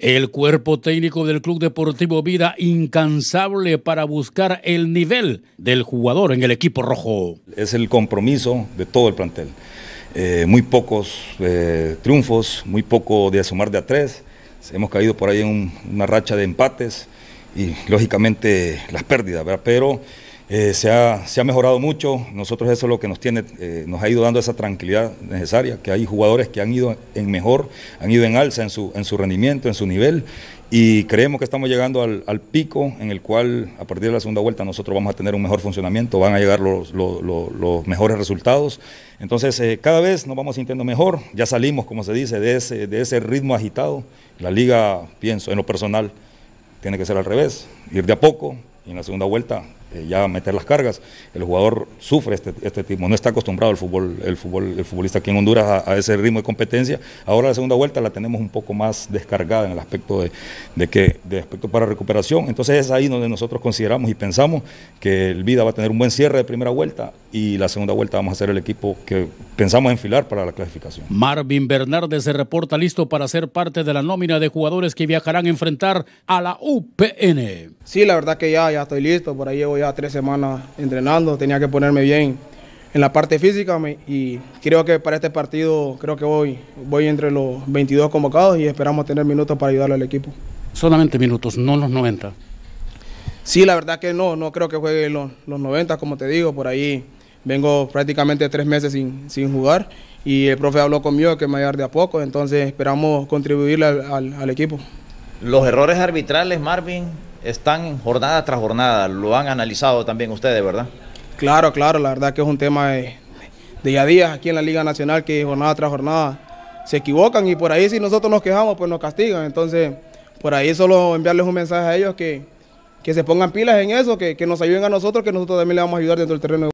El cuerpo técnico del Club Deportivo Vida incansable para buscar el nivel del jugador en el equipo rojo. Es el compromiso de todo el plantel. Eh, muy pocos eh, triunfos, muy poco de asomar de a tres. Hemos caído por ahí en una racha de empates y lógicamente las pérdidas, Pero eh, se, ha, mejorado mucho, nosotros eso es lo que nos tiene, eh, nos ha ido dando esa tranquilidad necesaria, que hay jugadores que han ido en mejor, han ido en alza en su, en su rendimiento, en su nivel, y creemos que estamos llegando al, pico en el cual a partir de la segunda vuelta nosotros vamos a tener un mejor funcionamiento, van a llegar los, mejores resultados. Entonces eh, cada vez nos vamos sintiendo mejor, ya salimos, como se dice, de ese, de ese ritmo agitado. La liga, pienso, en lo personal, tiene que ser al revés, ir de a poco y en la segunda vuelta eh, ya meter las cargas. El jugador sufre este, este tipo, no está acostumbrado el, fútbol, el, fútbol, el futbolista aquí en Honduras a, ese ritmo de competencia. Ahora la segunda vuelta la tenemos un poco más descargada en el aspecto de, que, de aspecto para recuperación. Entonces es ahí donde nosotros consideramos y pensamos que el Vida va a tener un buen cierre de primera vuelta y la segunda vuelta vamos a ser el equipo que pensamos enfilar para la clasificación. Marvin Bernardes se reporta listo para ser parte de la nómina de jugadores que viajarán a enfrentar a la UPN. Sí, la verdad que ya, ya estoy listo, por ahí voy ya tres semanas entrenando, tenía que ponerme bien en la parte física y creo que para este partido, creo que voy, voy entre los 22 convocados y esperamos tener minutos para ayudarle al equipo. Solamente minutos, no los 90. Sí, la verdad que no, no creo que juegue los, los 90, como te digo, por ahí vengo prácticamente tres meses sin, sin jugar y el profe habló conmigo que me va a de a poco, entonces esperamos contribuirle al equipo. Los errores arbitrales, Marvin, están jornada tras jornada, lo han analizado también ustedes, ¿verdad? Claro, claro, la verdad que es un tema de, día a día aquí en la Liga Nacional que jornada tras jornada se equivocan y por ahí si nosotros nos quejamos pues nos castigan, entonces por ahí solo enviarles un mensaje a ellos que, que se pongan pilas en eso, que, que nos ayuden a nosotros, que nosotros también le vamos a ayudar dentro del terreno.